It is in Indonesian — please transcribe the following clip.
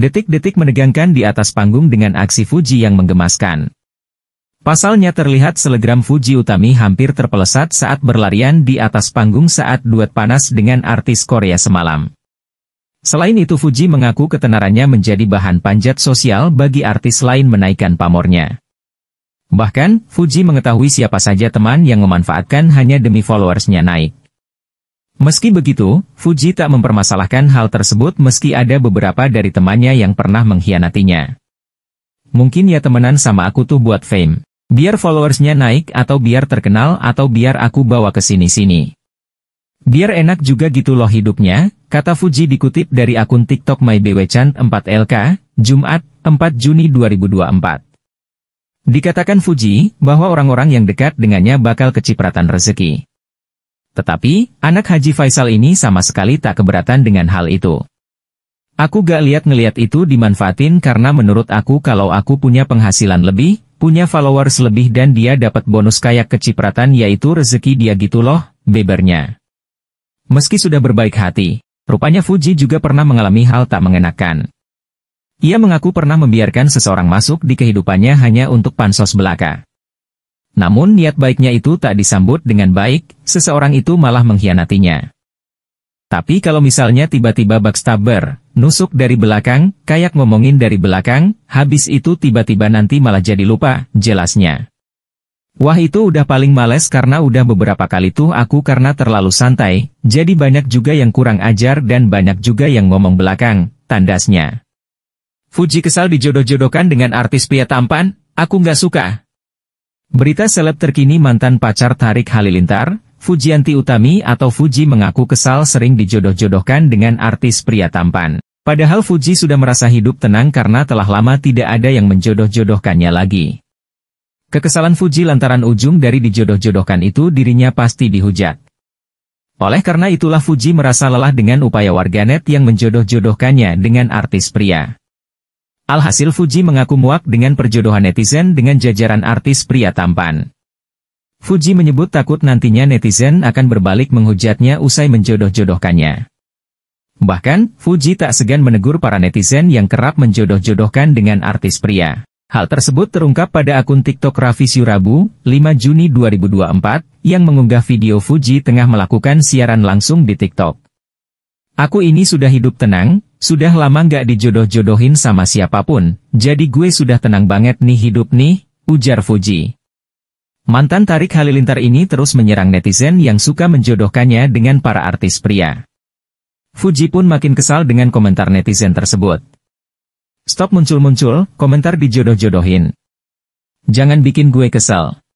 Detik-detik menegangkan di atas panggung dengan aksi Fuji yang menggemaskan. Pasalnya terlihat selegram Fuji Utami hampir terpelesat saat berlarian di atas panggung saat duet panas dengan artis Korea semalam. Selain itu Fuji mengaku ketenarannya menjadi bahan panjat sosial bagi artis lain menaikkan pamornya. Bahkan, Fuji mengetahui siapa saja teman yang memanfaatkan hanya demi followersnya naik. Meski begitu, Fuji tak mempermasalahkan hal tersebut meski ada beberapa dari temannya yang pernah mengkhianatinya. Mungkin ya temenan sama aku tuh buat fame. Biar followersnya naik atau biar terkenal atau biar aku bawa ke sini-sini. Biar enak juga gitu loh hidupnya, kata Fuji dikutip dari akun TikTok mybwchant 4LK, Jumat, 4 Juni 2024. Dikatakan Fuji, bahwa orang-orang yang dekat dengannya bakal kecipratan rezeki. Tetapi, anak Haji Faisal ini sama sekali tak keberatan dengan hal itu. Aku gak lihat ngeliat itu dimanfaatin karena menurut aku kalau aku punya penghasilan lebih, punya followers lebih dan dia dapat bonus kayak kecipratan yaitu rezeki dia gitu loh, bebernya. Meski sudah berbaik hati, rupanya Fuji juga pernah mengalami hal tak mengenakan. Ia mengaku pernah membiarkan seseorang masuk di kehidupannya hanya untuk pansos belaka. Namun niat baiknya itu tak disambut dengan baik, seseorang itu malah mengkhianatinya. Tapi kalau misalnya tiba-tiba backstabber, nusuk dari belakang, kayak ngomongin dari belakang, habis itu tiba-tiba nanti malah jadi lupa, jelasnya. Wah itu udah paling males karena udah beberapa kali tuh aku karena terlalu santai, jadi banyak juga yang kurang ajar dan banyak juga yang ngomong belakang, tandasnya. Fuji kesal dijodoh-jodohkan dengan artis pria tampan, aku nggak suka. Berita seleb terkini mantan pacar Tarik Halilintar, Fujianti Utami atau Fuji mengaku kesal sering dijodoh-jodohkan dengan artis pria tampan. Padahal Fuji sudah merasa hidup tenang karena telah lama tidak ada yang menjodoh-jodohkannya lagi. Kekesalan Fuji lantaran ujung dari dijodoh-jodohkan itu dirinya pasti dihujat. Oleh karena itulah Fuji merasa lelah dengan upaya warganet yang menjodoh-jodohkannya dengan artis pria. Alhasil Fuji mengaku muak dengan perjodohan netizen dengan jajaran artis pria tampan. Fuji menyebut takut nantinya netizen akan berbalik menghujatnya usai menjodoh-jodohkannya. Bahkan, Fuji tak segan menegur para netizen yang kerap menjodoh-jodohkan dengan artis pria. Hal tersebut terungkap pada akun TikTok Raffi Syurabu, 5 Juni 2024, yang mengunggah video Fuji tengah melakukan siaran langsung di TikTok. Aku ini sudah hidup tenang, sudah lama nggak dijodoh-jodohin sama siapapun, jadi gue sudah tenang banget nih hidup nih, ujar Fuji. Mantan Tarik Halilintar ini terus menyerang netizen yang suka menjodohkannya dengan para artis pria. Fuji pun makin kesal dengan komentar netizen tersebut. Stop muncul-muncul, komentar dijodoh-jodohin. Jangan bikin gue kesal.